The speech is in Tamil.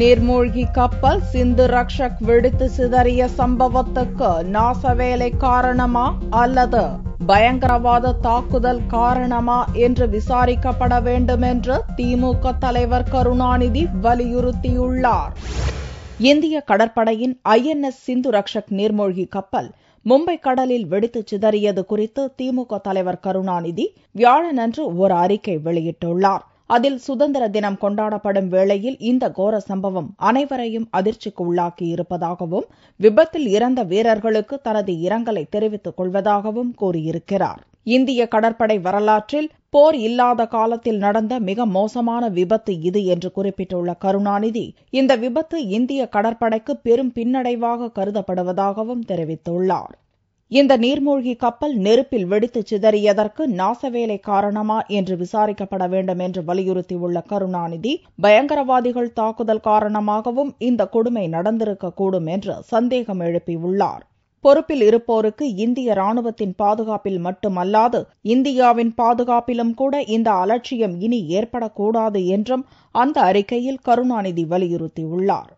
நீர்மூழ்கி கப்பல் சிந்து ரக்ஷக் வெடித்து சிதறிய சம்பவத்துக்கு நாச வேலை காரணமா அல்லது பயங்கரவாத தாக்குதல் காரணமா என்று விசாரிக்கப்பட வேண்டும் என்று திமுக தலைவர் கருணாநிதி வலியுறுத்தியுள்ளார் இந்திய கடற்படையின் ஐஎன்எஸ் சிந்து ரக்ஷக் நீர்மூழ்கி கப்பல் மும்பை கடலில் வெடித்து சிதறியது குறித்து திமுக தலைவர் கருணாநிதி வியாழனன்று ஒரு அறிக்கை வெளியிட்டுள்ளாா் அதில் சுதந்திர தினம் கொண்டாடப்படும் வேளையில் இந்த கோர சம்பவம் அனைவரையும் அதிர்ச்சிக்கு உள்ளாக்கியிருப்பதாகவும் விபத்தில் இறந்த வீரர்களுக்கு தனது இரங்கலை தெரிவித்துக் கொள்வதாகவும் கூறியிருக்கிறார் இந்திய கடற்படை வரலாற்றில் போர் இல்லாத காலத்தில் நடந்த மிக மோசமான விபத்து இது என்று குறிப்பிட்டுள்ள கருணாநிதி இந்த விபத்து இந்திய கடற்படைக்கு பெரும் பின்னடைவாக கருதப்படுவதாகவும் தெரிவித்துள்ளார் இந்த நீர்மூழ்கி கப்பல் நெருப்பில் வெடித்து சிதறியதற்கு நாசவேலை காரணமா என்று விசாரிக்கப்பட வேண்டும் என்று வலியுறுத்தியுள்ள கருணாநிதி பயங்கரவாதிகள் தாக்குதல் காரணமாகவும் இந்த கொடுமை நடந்திருக்கக்கூடும் என்று சந்தேகம் எழுப்பியுள்ளார் பொறுப்பில் இருப்போருக்கு இந்திய ராணுவத்தின் பாதுகாப்பில் மட்டுமல்லாது இந்தியாவின் பாதுகாப்பிலும் கூட இந்த அலட்சியம் இனி ஏற்படக்கூடாது என்றும் அந்த அறிக்கையில் கருணாநிதி வலியுறுத்தியுள்ளார்